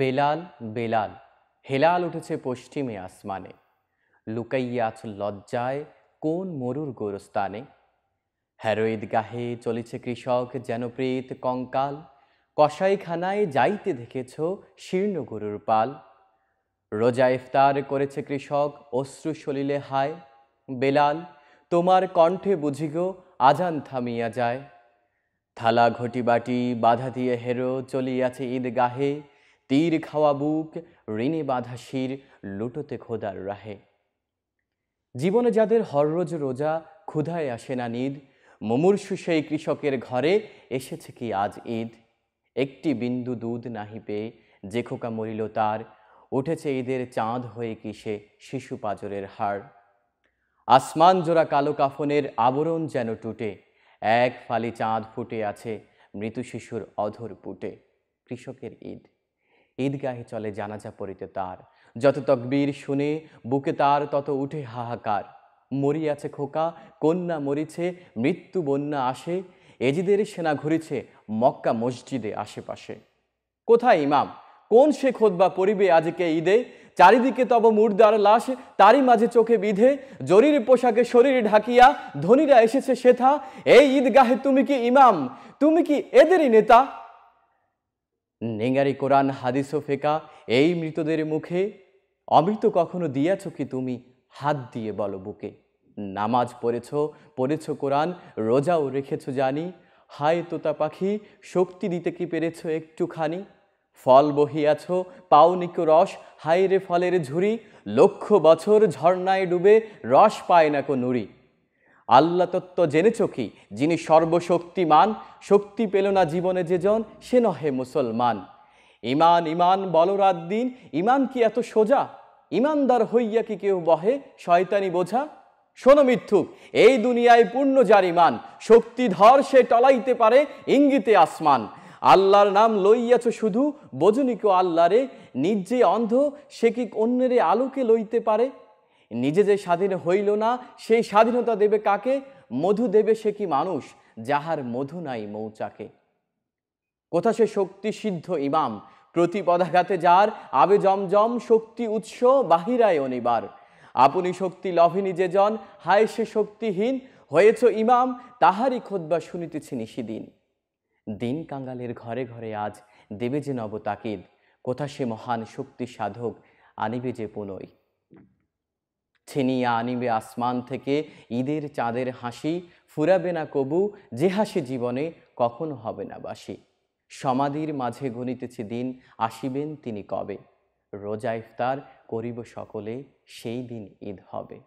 বেলাল বেলাল হেলাল উঠেছে পশ্চিমে আসমানে লুকাইয়া আছ লজ্জায় কোন মরুর গোরস্তানে হ্যারোইদ গাহে চলেছে কৃষক যেন প্রেত কঙ্কাল কসাইখানায় যাইতে দেখেছ শীর্ণ গরুর পাল রোজা ইফতার করেছে কৃষক অশ্রু সলিলে হায় বেলাল তোমার কণ্ঠে গো আজান থামিয়া যায় থালা ঘটি বাটি বাধা দিয়ে হেরো চলিয়াছে ঈদ গাহে তীর খাওয়া বুক ঋণে বাধা শির লুটোতে খোদার রাহে জীবনে যাদের হররোজ রোজা ক্ষুধায় আসে না নিদ মুমূর্ষু সেই কৃষকের ঘরে এসেছে কি আজ ঈদ একটি বিন্দু দুধ নাহি পেয়ে যে খোকা মরিল তার উঠেছে ঈদের চাঁদ হয়ে কিসে শিশু পাজরের হাড় আসমান জোড়া কালো কাফনের আবরণ যেন টুটে এক ফালি চাঁদ ফুটে আছে মৃত শিশুর অধর পুটে কৃষকের ঈদ ঈদগাহে চলে জানাজা পড়িতে তার যত তকবীর শুনে বুকে তার তত উঠে হাহাকার মরিয়াছে খোকা কন্যা মরিছে মৃত্যু বন্যা আসে এজিদের সেনা ঘুরেছে মক্কা মসজিদে আশেপাশে কোথায় ইমাম কোন সে খোদবা পরিবে আজকে ঈদে চারিদিকে তব মুর্দার লাশ তারই মাঝে চোখে বিধে জরির পোশাকে শরীর ঢাকিয়া ধনীরা এসেছে সেথা এই ঈদগাহে তুমি কি ইমাম তুমি কি এদেরই নেতা নেঙ্গারি কোরআন হাদিস ফেকা এই মৃতদের মুখে অমৃত কখনো দিয়াছ কি তুমি হাত দিয়ে বলো বুকে নামাজ পড়েছ পড়েছ কোরআন রোজাও রেখেছ জানি হায় তোতা পাখি শক্তি দিতে কি পেরেছ একটুখানি ফল বহিয়াছ পাওনিক রস হায় রে ফলের ঝুড়ি লক্ষ বছর ঝর্নায় ডুবে রস পায় না কো নুড়ি আল্লা তত্ত্ব জেনেছ কি যিনি সর্বশক্তিমান শক্তি পেল না জীবনে যেজন সে নহে মুসলমান ইমান ইমান বলরাত দিন ইমান কি এত সোজা ইমানদার হইয়া কি কেউ বহে শয়তানি বোঝা শোনো মিথ্যুক এই দুনিয়ায় পূর্ণ যার ইমান শক্তিধর সে টলাইতে পারে ইঙ্গিতে আসমান আল্লাহর নাম লইয়াছ শুধু বোঝনিক আল্লাহরে নিজে অন্ধ সে কি অন্যের আলোকে লইতে পারে নিজে যে স্বাধীন হইল না সেই স্বাধীনতা দেবে কাকে মধু দেবে সে কি মানুষ যাহার মধু নাই মৌচাকে কোথা সে শক্তি সিদ্ধ ইমাম প্রতি পদাঘাতে যার আবে জমজম শক্তি উৎস বাহিরায় অনিবার আপনি শক্তি লভিনী যে জন হায় সে শক্তিহীন হয়েছ ইমাম তাহারই খোদবা শুনিতেছি নিশিদিন দিন কাঙ্গালের ঘরে ঘরে আজ দেবে যে নব তাকিদ কোথা সে মহান শক্তি সাধক আনিবে যে পুনয় ছিনিয়ে আনিবে আসমান থেকে ঈদের চাঁদের হাসি ফুরাবে না কবু যে হাসি জীবনে কখনো হবে না বাসি সমাধির মাঝে গণিতেছে দিন আসিবেন তিনি কবে রোজা ইফতার করিব সকলে সেই দিন ঈদ হবে